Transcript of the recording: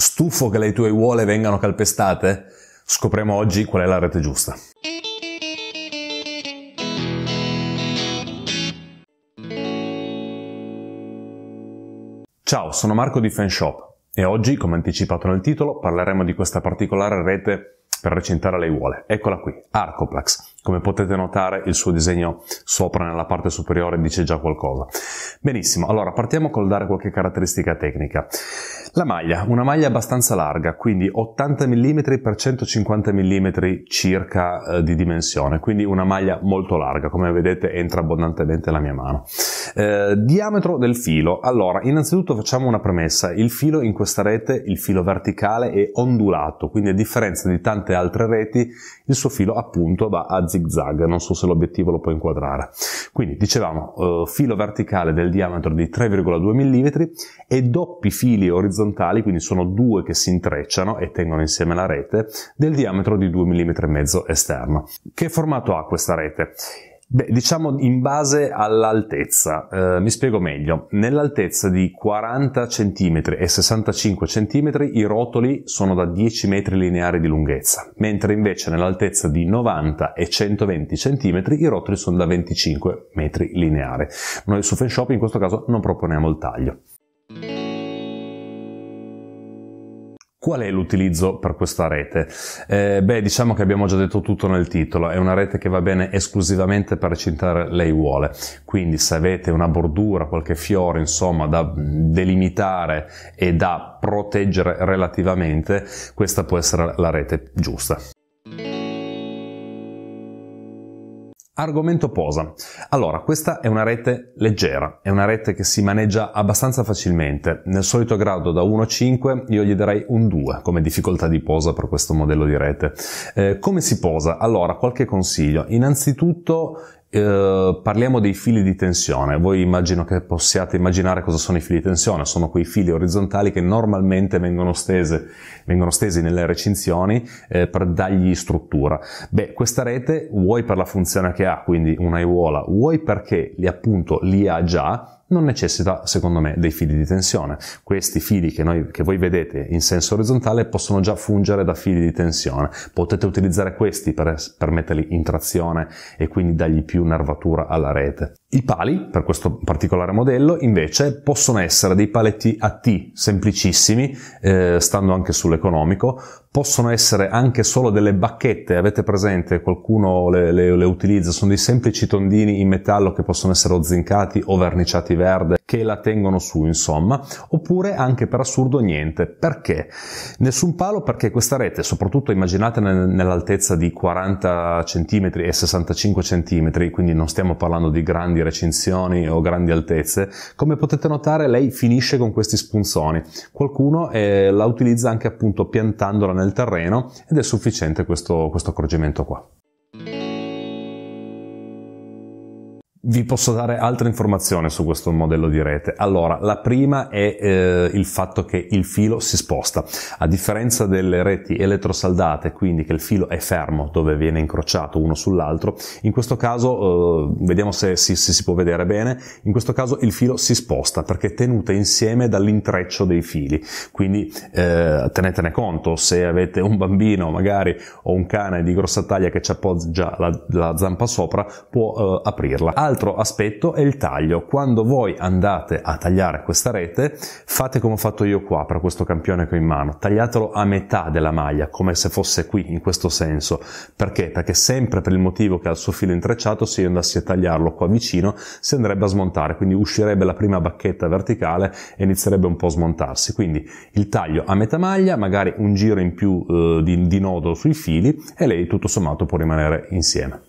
stufo che le tue uole vengano calpestate? Scopriamo oggi qual è la rete giusta. Ciao, sono Marco di Fanshop e oggi, come anticipato nel titolo, parleremo di questa particolare rete per recintare le uole. Eccola qui, Arcoplex. Come potete notare il suo disegno sopra nella parte superiore dice già qualcosa. Benissimo, allora partiamo col dare qualche caratteristica tecnica. La maglia, una maglia abbastanza larga, quindi 80 mm x 150 mm circa eh, di dimensione, quindi una maglia molto larga, come vedete entra abbondantemente la mia mano. Eh, diametro del filo, allora innanzitutto facciamo una premessa, il filo in questa rete, il filo verticale è ondulato, quindi a differenza di tante altre reti il suo filo appunto va a zig zag, non so se l'obiettivo lo può inquadrare. Quindi dicevamo eh, filo verticale del diametro di 3,2 mm e doppi fili orizzontali orizzontali, quindi sono due che si intrecciano e tengono insieme la rete, del diametro di 2 mm e mezzo esterno. Che formato ha questa rete? Beh, diciamo in base all'altezza, eh, mi spiego meglio, nell'altezza di 40 cm e 65 cm i rotoli sono da 10 metri lineari di lunghezza, mentre invece nell'altezza di 90 e 120 cm i rotoli sono da 25 metri lineari. Noi su Fan in questo caso non proponiamo il taglio. Qual è l'utilizzo per questa rete? Eh, beh, diciamo che abbiamo già detto tutto nel titolo, è una rete che va bene esclusivamente per recintare le vuole. quindi se avete una bordura, qualche fiore, insomma, da delimitare e da proteggere relativamente, questa può essere la rete giusta. Argomento posa. Allora, questa è una rete leggera, è una rete che si maneggia abbastanza facilmente. Nel solito grado da 1 a 5 io gli darei un 2 come difficoltà di posa per questo modello di rete. Eh, come si posa? Allora, qualche consiglio. Innanzitutto eh, parliamo dei fili di tensione. Voi immagino che possiate immaginare cosa sono i fili di tensione. Sono quei fili orizzontali che normalmente vengono, stese, vengono stesi nelle recinzioni eh, per dargli struttura. Beh, questa rete, vuoi per la funzione che ha, quindi una aiuola, vuoi perché li, appunto li ha già, non necessita, secondo me, dei fili di tensione. Questi fili che, noi, che voi vedete in senso orizzontale possono già fungere da fili di tensione. Potete utilizzare questi per, per metterli in trazione e quindi dargli più nervatura alla rete. I pali, per questo particolare modello, invece possono essere dei paletti a T semplicissimi, eh, stando anche sull'economico, possono essere anche solo delle bacchette, avete presente, qualcuno le, le, le utilizza, sono dei semplici tondini in metallo che possono essere o zincati o verniciati verde che la tengono su, insomma, oppure anche per assurdo niente. Perché? Nessun palo perché questa rete, soprattutto immaginate nell'altezza di 40 cm e 65 cm, quindi non stiamo parlando di grandi recinzioni o grandi altezze, come potete notare lei finisce con questi spunzoni. Qualcuno eh, la utilizza anche appunto piantandola nel terreno ed è sufficiente questo, questo accorgimento qua. Vi posso dare altre informazioni su questo modello di rete. Allora, la prima è eh, il fatto che il filo si sposta. A differenza delle reti elettrosaldate, quindi che il filo è fermo dove viene incrociato uno sull'altro, in questo caso, eh, vediamo se, se, se si può vedere bene, in questo caso il filo si sposta perché è tenute insieme dall'intreccio dei fili. Quindi eh, tenetene conto, se avete un bambino magari o un cane di grossa taglia che ci appoggia la, la zampa sopra, può eh, aprirla altro aspetto è il taglio. Quando voi andate a tagliare questa rete, fate come ho fatto io qua per questo campione che ho in mano, tagliatelo a metà della maglia, come se fosse qui, in questo senso. Perché? Perché sempre per il motivo che ha il suo filo intrecciato, se io andassi a tagliarlo qua vicino, si andrebbe a smontare, quindi uscirebbe la prima bacchetta verticale e inizierebbe un po' a smontarsi. Quindi il taglio a metà maglia, magari un giro in più eh, di, di nodo sui fili e lei tutto sommato può rimanere insieme.